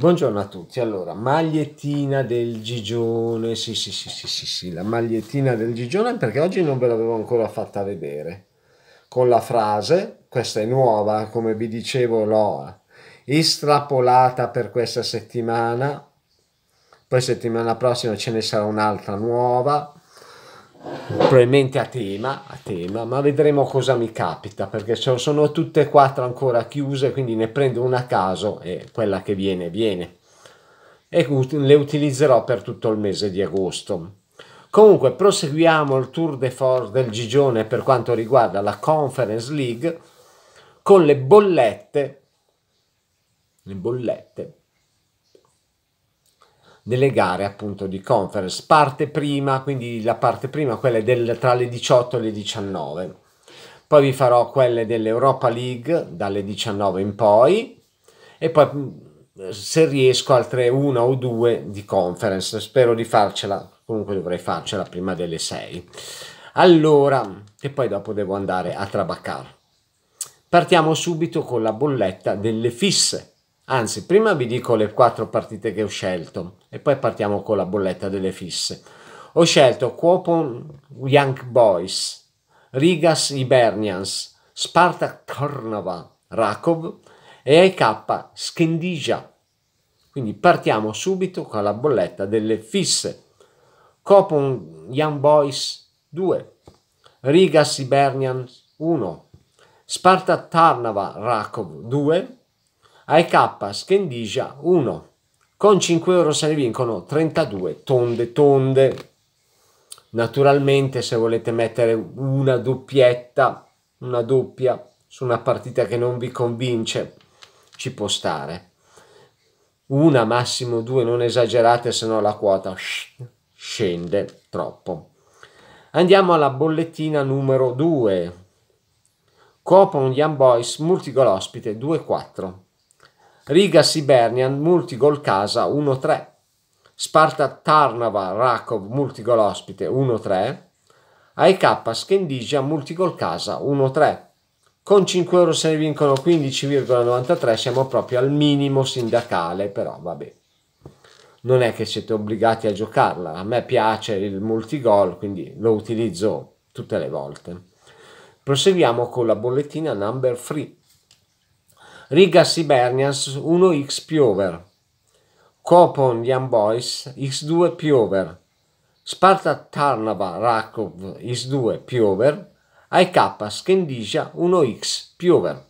Buongiorno a tutti, allora magliettina del Gigione, sì sì sì sì sì sì, la magliettina del Gigione perché oggi non ve l'avevo ancora fatta vedere, con la frase, questa è nuova come vi dicevo l'ho eh, estrapolata per questa settimana, poi settimana prossima ce ne sarà un'altra nuova, probabilmente a tema, a tema, ma vedremo cosa mi capita perché sono tutte e quattro ancora chiuse, quindi ne prendo una a caso e quella che viene viene e le utilizzerò per tutto il mese di agosto. Comunque proseguiamo il tour de force del Gigione per quanto riguarda la Conference League con le bollette, le bollette delle gare appunto di conference. Parte prima, quindi la parte prima, quelle del, tra le 18 e le 19. Poi vi farò quelle dell'Europa League dalle 19 in poi e poi mm, se riesco altre una o due di conference. Spero di farcela, comunque dovrei farcela prima delle 6. Allora, che poi dopo devo andare a trabaccare. Partiamo subito con la bolletta delle fisse Anzi, prima vi dico le quattro partite che ho scelto e poi partiamo con la bolletta delle fisse. Ho scelto Quopon Young Boys, Rigas Ibernians, Sparta Kornova, Rakov e AK Skendija. Quindi partiamo subito con la bolletta delle fisse. Copon Young Boys 2, Rigas Ibernians 1, Sparta Tarnava Rakov 2, AEK Scandisia 1. Con 5 euro se ne vincono 32 tonde tonde. Naturalmente se volete mettere una doppietta, una doppia su una partita che non vi convince, ci può stare. Una, massimo due, non esagerate, se no la quota scende troppo. Andiamo alla bollettina numero 2. copa un Young Boys, multigol ospite 2-4. Riga Sibernian, multigol casa 1-3. Sparta Tarnava Rakov, multigol ospite 1-3. AEK Schendigia, multigol casa 1-3. Con 5 euro se ne vincono 15,93 siamo proprio al minimo sindacale, però vabbè. Non è che siete obbligati a giocarla, a me piace il multigol, quindi lo utilizzo tutte le volte. Proseguiamo con la bollettina number 3. Riga Sibernians 1x Piover, Copon Jan Boys x2 Piover, Sparta Tarnava Rakov x2 Piover, IK Scandisia 1x Piover.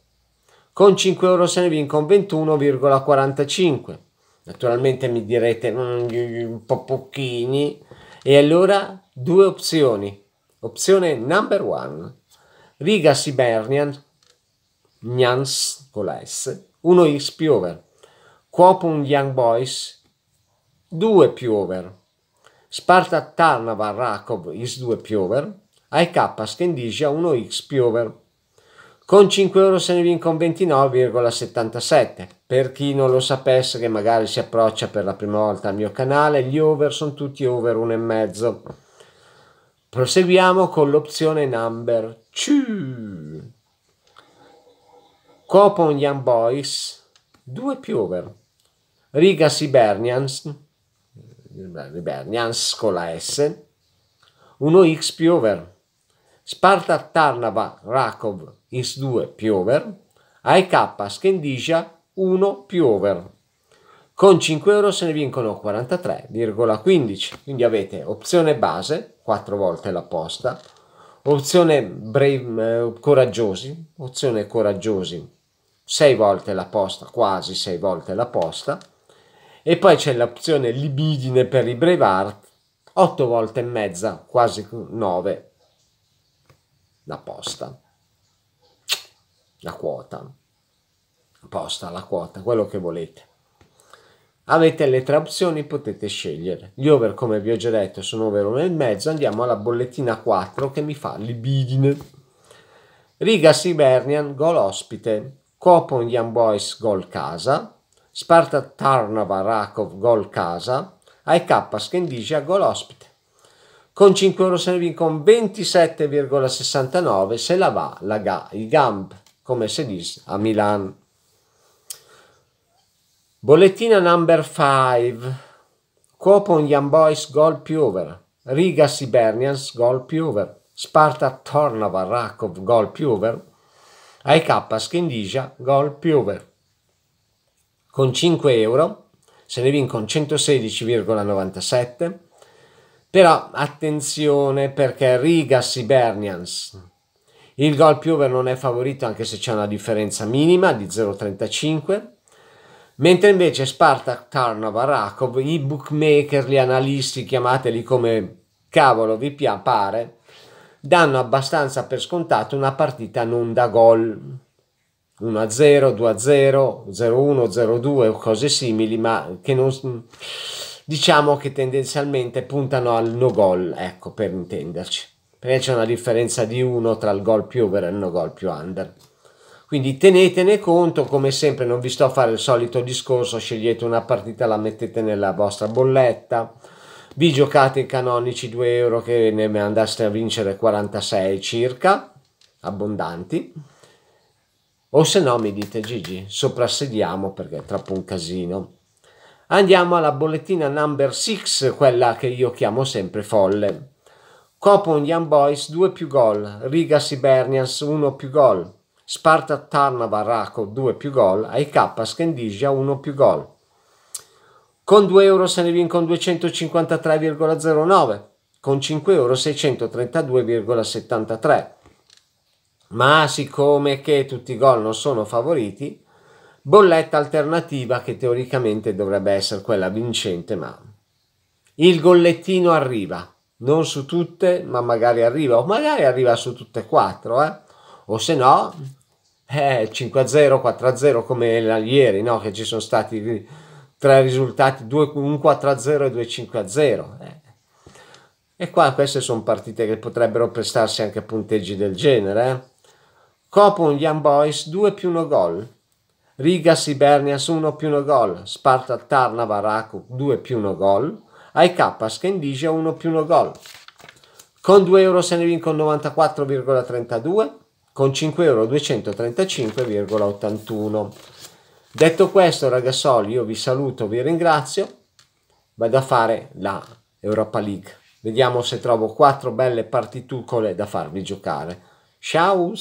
Con 5 euro se ne vincono 21,45. Naturalmente mi direte mm, un po' pochini. E allora due opzioni. Opzione number one. Riga Siberian Njans con la S, 1 X più over, Quopun Young Boys, 2 over, Sparta Tarnava Rakov is X 2 Piover, IK Scandisia uno X più over. Con 5 euro se ne vincono 29,77. Per chi non lo sapesse, che magari si approccia per la prima volta al mio canale, gli over sono tutti over 1,5. Proseguiamo con l'opzione number 2. Copon Young Boys, 2 Piover, Riga Sibernians, Bernians con la S, 1X Piover, Sparta Tarnava Rakov Is 2 Piover, AEK Schendisia 1 Piover. Con 5 euro se ne vincono 43,15, quindi avete opzione base, 4 volte la posta, opzione brave, eh, coraggiosi, opzione coraggiosi sei volte la posta, quasi sei volte la posta, e poi c'è l'opzione libidine per i Brevard, 8 volte e mezza, quasi 9 la posta, la quota, posta, la quota, quello che volete. Avete le tre opzioni, potete scegliere. Gli over, come vi ho già detto, sono over e mezzo. Andiamo alla bollettina 4 che mi fa libidine. Riga Siberian, gol ospite. Kopon Young Boys gol casa, Sparta Tarnava Rakov gol casa, AEK Scandisia gol ospite. Con 5 euro serving con 27,69 se la va la ga, il Gamb, come si dice a Milan. Bollettina number 5. Copon Young Boys gol più over. Riga Sibernians gol più over. Sparta Tornava Rakov gol più over. AEK Schindigia Gol Piover. Con 5 euro se ne vincono 116,97 però attenzione perché Riga Sibernians il gol piover non è favorito anche se c'è una differenza minima di 0,35, mentre invece Spartak Tarnova Rakov, i bookmaker, gli analisti, chiamateli come cavolo vi pare, danno abbastanza per scontato una partita non da gol 1-0, 2-0, 0-1, 0-2 o cose simili, ma che non diciamo che tendenzialmente puntano al no gol, ecco per intenderci. Perché c'è una differenza di 1 tra il gol più over e il no gol più under. Quindi tenetene conto, come sempre non vi sto a fare il solito discorso, scegliete una partita, la mettete nella vostra bolletta vi giocate i canonici 2 euro che ne andaste a vincere 46 circa, abbondanti, o se no mi dite Gigi, soprassediamo perché è troppo un casino. Andiamo alla bollettina number 6, quella che io chiamo sempre folle. Copon Young Boys 2 più gol, Riga Sibernians 1 più gol, Sparta Tarnava Raco 2 più gol, AIK Scandigia 1 più gol con 2 euro se ne vincono 253,09, con 5 euro 632,73. Ma siccome che tutti i gol non sono favoriti, bolletta alternativa che teoricamente dovrebbe essere quella vincente, ma il gollettino arriva, non su tutte, ma magari arriva, o magari arriva su tutte e quattro, eh? o se no, eh, 5-0, 4-0 come la, ieri, no? che ci sono stati tre risultati, due, un 4-0 e 2-5-0. Eh. E qua queste sono partite che potrebbero prestarsi anche a punteggi del genere. Eh. Copon Young Boys 2 più 1 gol. Riga Sibernias 1 più 1 gol. Sparta Tarnava Raku 2 più 1 gol. AIK Skendigia 1 più 1 gol. Con 2 euro se ne vincono 94,32, con 5 euro 235,81. Detto questo, ragazzuoli, io vi saluto, vi ringrazio. Vado a fare la Europa League. Vediamo se trovo quattro belle partitucole da farvi giocare. Ciao!